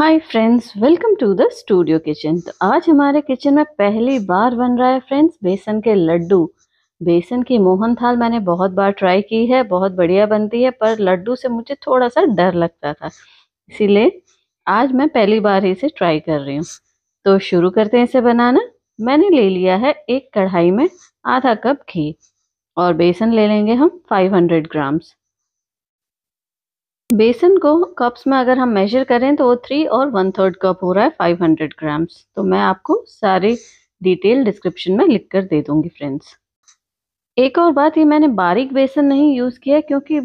hi friends welcome to the studio kitchen तो आज हमारे किचन में पहली बार बन रहा है फ्रेंड्स बेसन के लड्डू बेसन की मोहन थाल मैंने बहुत बार ट्राई की है बहुत बढ़िया बनती है पर लड्डू से मुझे थोड़ा सा डर लगता था इसीलिए आज मैं पहली बार ही इसे ट्राई कर रही हूँ तो शुरू करते हैं इसे बनाना मैंने ले लिया है एक कढ़ाई में आधा कप घी और बेसन ले लेंगे हम 500 ग्राम्स बेसन को कप्स में अगर हम मेजर करें तो वो थ्री और वन थर्ड कप हो रहा है फाइव हंड्रेड ग्राम्स तो मैं आपको सारे डिटेल डिस्क्रिप्शन में लिख कर दे दूंगी फ्रेंड्स एक और बात ये मैंने बारीक बेसन नहीं यूज़ किया क्योंकि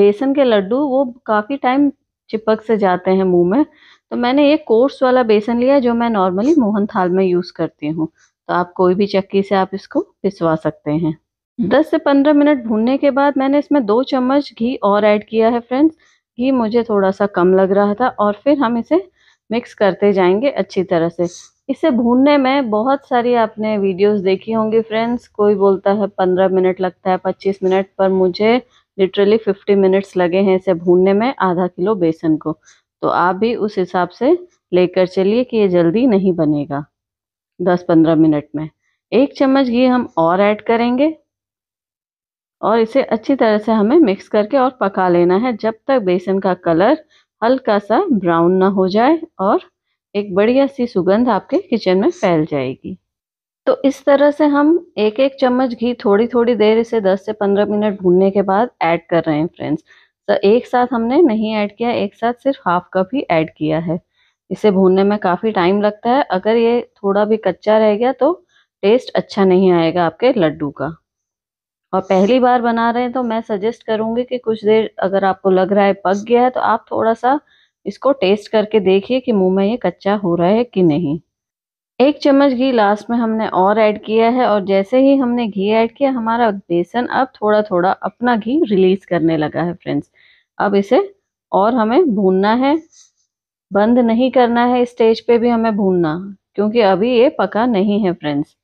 बेसन के लड्डू वो काफ़ी टाइम चिपक से जाते हैं मुंह में तो मैंने एक कोर्स वाला बेसन लिया जो मैं नॉर्मली मोहन थाल में यूज़ करती हूँ तो आप कोई भी चक्की से आप इसको पिसवा सकते हैं 10 से 15 मिनट भूनने के बाद मैंने इसमें दो चम्मच घी और ऐड किया है फ्रेंड्स घी मुझे थोड़ा सा कम लग रहा था और फिर हम इसे मिक्स करते जाएंगे अच्छी तरह से इसे भूनने में बहुत सारी आपने वीडियोस देखी होंगी फ्रेंड्स कोई बोलता है पंद्रह मिनट लगता है पच्चीस मिनट पर मुझे लिटरली फिफ्टी मिनट्स लगे हैं इसे भूनने में आधा किलो बेसन को तो आप भी उस हिसाब से लेकर चलिए कि ये जल्दी नहीं बनेगा दस पंद्रह मिनट में एक चम्मच घी हम और ऐड करेंगे और इसे अच्छी तरह से हमें मिक्स करके और पका लेना है जब तक बेसन का कलर हल्का सा ब्राउन ना हो जाए और एक बढ़िया सी सुगंध आपके किचन में फैल जाएगी तो इस तरह से हम एक एक चम्मच घी थोड़ी थोड़ी देर इसे 10 से 15 मिनट भूनने के बाद ऐड कर रहे हैं फ्रेंड्स तो एक साथ हमने नहीं ऐड किया एक साथ सिर्फ हाफ कप ही ऐड किया है इसे भूनने में काफ़ी टाइम लगता है अगर ये थोड़ा भी कच्चा रह गया तो टेस्ट अच्छा नहीं आएगा आपके लड्डू का और पहली बार बना रहे हैं तो मैं सजेस्ट करूंगी कि कुछ देर अगर आपको लग रहा है पक गया है तो आप थोड़ा सा इसको टेस्ट करके देखिए कि मुंह में ये कच्चा हो रहा है कि नहीं एक चम्मच घी लास्ट में हमने और ऐड किया है और जैसे ही हमने घी ऐड किया हमारा बेसन अब थोड़ा थोड़ा अपना घी रिलीज करने लगा है फ्रेंड्स अब इसे और हमें भूनना है बंद नहीं करना है स्टेज पे भी हमें भूनना क्योंकि अभी ये पका नहीं है फ्रेंड्स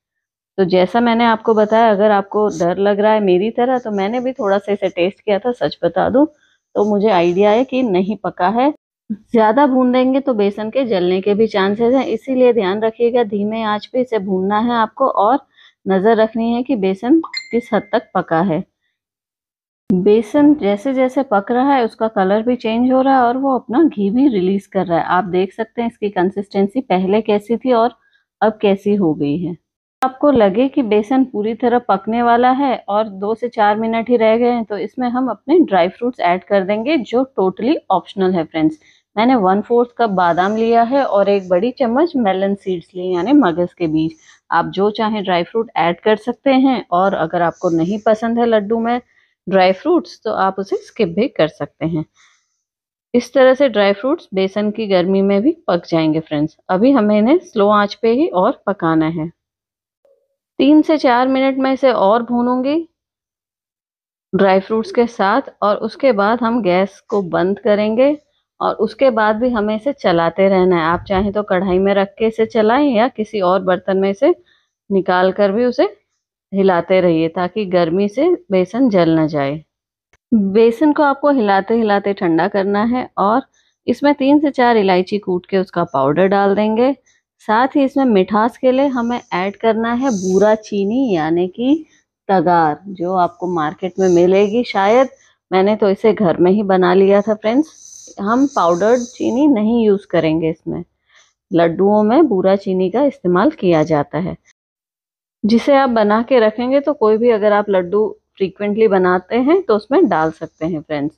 तो जैसा मैंने आपको बताया अगर आपको डर लग रहा है मेरी तरह तो मैंने भी थोड़ा सा इसे टेस्ट किया था सच बता दूं तो मुझे आइडिया है कि नहीं पका है ज़्यादा भून देंगे तो बेसन के जलने के भी चांसेस हैं इसीलिए ध्यान रखिएगा धीमे आंच पे इसे भूनना है आपको और नज़र रखनी है कि बेसन किस हद तक पका है बेसन जैसे जैसे पक रहा है उसका कलर भी चेंज हो रहा है और वो अपना घी भी रिलीज कर रहा है आप देख सकते हैं इसकी कंसिस्टेंसी पहले कैसी थी और अब कैसी हो गई है आपको लगे कि बेसन पूरी तरह पकने वाला है और दो से चार मिनट ही रह गए हैं तो इसमें हम अपने ड्राई फ्रूट्स ऐड कर देंगे जो टोटली ऑप्शनल है फ्रेंड्स मैंने वन फोर्थ कप बादाम लिया है और एक बड़ी चम्मच मेलन सीड्स लिए यानी मगज़ के बीज आप जो चाहें ड्राई फ्रूट ऐड कर सकते हैं और अगर आपको नहीं पसंद है लड्डू में ड्राई फ्रूट्स तो आप उसे स्किप भी कर सकते हैं इस तरह से ड्राई फ्रूट्स बेसन की गर्मी में भी पक जाएंगे फ्रेंड्स अभी हमें इन्हें स्लो आँच पे ही और पकाना है तीन से चार मिनट में इसे और भूनूंगी ड्राई फ्रूट्स के साथ और उसके बाद हम गैस को बंद करेंगे और उसके बाद भी हमें इसे चलाते रहना है आप चाहें तो कढ़ाई में रख के इसे चलाएं या किसी और बर्तन में इसे निकाल कर भी उसे हिलाते रहिए ताकि गर्मी से बेसन जल ना जाए बेसन को आपको हिलाते हिलाते ठंडा करना है और इसमें तीन से चार इलायची कूट के उसका पाउडर डाल देंगे साथ ही इसमें मिठास के लिए हमें ऐड करना है बूरा चीनी यानी कि तगार जो आपको मार्केट में मिलेगी शायद मैंने तो इसे घर में ही बना लिया था फ्रेंड्स हम पाउडर्ड चीनी नहीं यूज़ करेंगे इसमें लड्डुओं में बूरा चीनी का इस्तेमाल किया जाता है जिसे आप बना के रखेंगे तो कोई भी अगर आप लड्डू फ्रीक्वेंटली बनाते हैं तो उसमें डाल सकते हैं फ्रेंड्स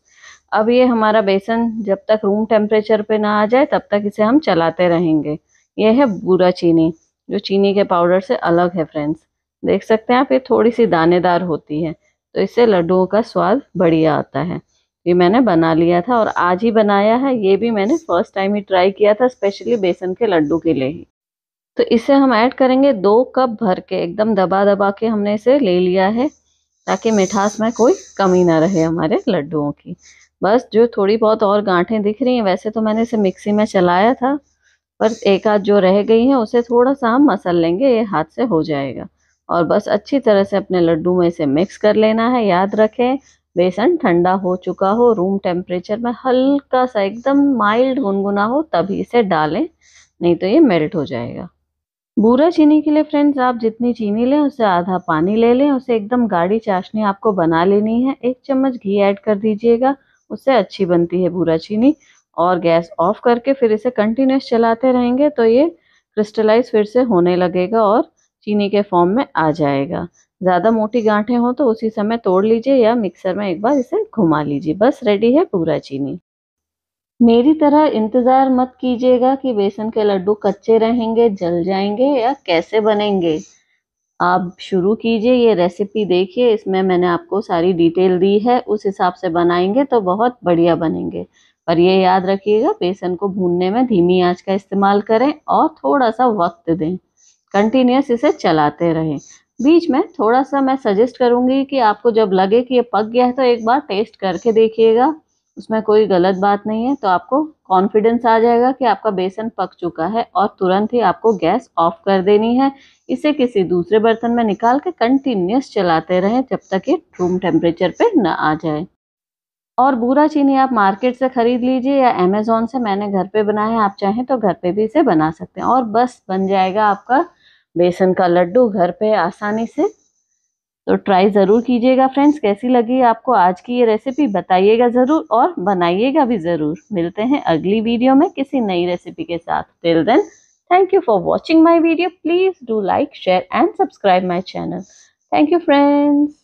अब ये हमारा बेसन जब तक रूम टेम्परेचर पे ना आ जाए तब तक इसे हम चलाते रहेंगे यह है बुरा चीनी जो चीनी के पाउडर से अलग है फ्रेंड्स देख सकते हैं आप ये थोड़ी सी दानेदार होती है तो इससे लड्डुओं का स्वाद बढ़िया आता है ये मैंने बना लिया था और आज ही बनाया है ये भी मैंने फर्स्ट टाइम ही ट्राई किया था स्पेशली बेसन के लड्डू के लिए ही तो इसे हम ऐड करेंगे दो कप भर के एकदम दबा दबा के हमने इसे ले लिया है ताकि मिठास में कोई कमी ना रहे हमारे लड्डुओं की बस जो थोड़ी बहुत और गांठें दिख रही हैं वैसे तो मैंने इसे मिक्सी में चलाया था पर एक आध जो रह गई हैं उसे थोड़ा सा हम मसल लेंगे ये हाथ से हो जाएगा और बस अच्छी तरह से अपने लड्डू में इसे मिक्स कर लेना है याद रखें बेसन ठंडा हो चुका हो रूम टेम्परेचर में हल्का सा एकदम माइल्ड गुनगुना हो तभी इसे डालें नहीं तो ये मेल्ट हो जाएगा बूरा चीनी के लिए फ्रेंड्स आप जितनी चीनी लें उसे आधा पानी ले लें उसे एकदम गाढ़ी चाशनी आपको बना लेनी है एक चम्मच घी ऐड कर दीजिएगा उससे अच्छी बनती है बूरा चीनी और गैस ऑफ करके फिर इसे कंटिन्यूस चलाते रहेंगे तो ये क्रिस्टलाइज फिर से होने लगेगा और चीनी के फॉर्म में आ जाएगा ज़्यादा मोटी गांठें हो तो उसी समय तोड़ लीजिए या मिक्सर में एक बार इसे घुमा लीजिए बस रेडी है पूरा चीनी मेरी तरह इंतज़ार मत कीजिएगा कि बेसन के लड्डू कच्चे रहेंगे जल जाएंगे या कैसे बनेंगे आप शुरू कीजिए ये रेसिपी देखिए इसमें मैंने आपको सारी डिटेल दी है उस हिसाब से बनाएंगे तो बहुत बढ़िया बनेंगे पर ये याद रखिएगा बेसन को भूनने में धीमी आंच का इस्तेमाल करें और थोड़ा सा वक्त दें कंटिन्यूस इसे चलाते रहें बीच में थोड़ा सा मैं सजेस्ट करूंगी कि आपको जब लगे कि ये पक गया है तो एक बार टेस्ट करके देखिएगा उसमें कोई गलत बात नहीं है तो आपको कॉन्फिडेंस आ जाएगा कि आपका बेसन पक चुका है और तुरंत ही आपको गैस ऑफ कर देनी है इसे किसी दूसरे बर्तन में निकाल के कंटिन्यूस चलाते रहें जब तक ये रूम टेम्परेचर पे ना आ जाए और बूरा चीनी आप मार्केट से ख़रीद लीजिए या अमेज़ोन से मैंने घर पे बनाया आप चाहें तो घर पे भी इसे बना सकते हैं और बस बन जाएगा आपका बेसन का लड्डू घर पे आसानी से तो ट्राई ज़रूर कीजिएगा फ्रेंड्स कैसी लगी आपको आज की ये रेसिपी बताइएगा ज़रूर और बनाइएगा भी ज़रूर मिलते हैं अगली वीडियो में किसी नई रेसिपी के साथ till then thank you for watching my video please do like share and subscribe my channel thank you friends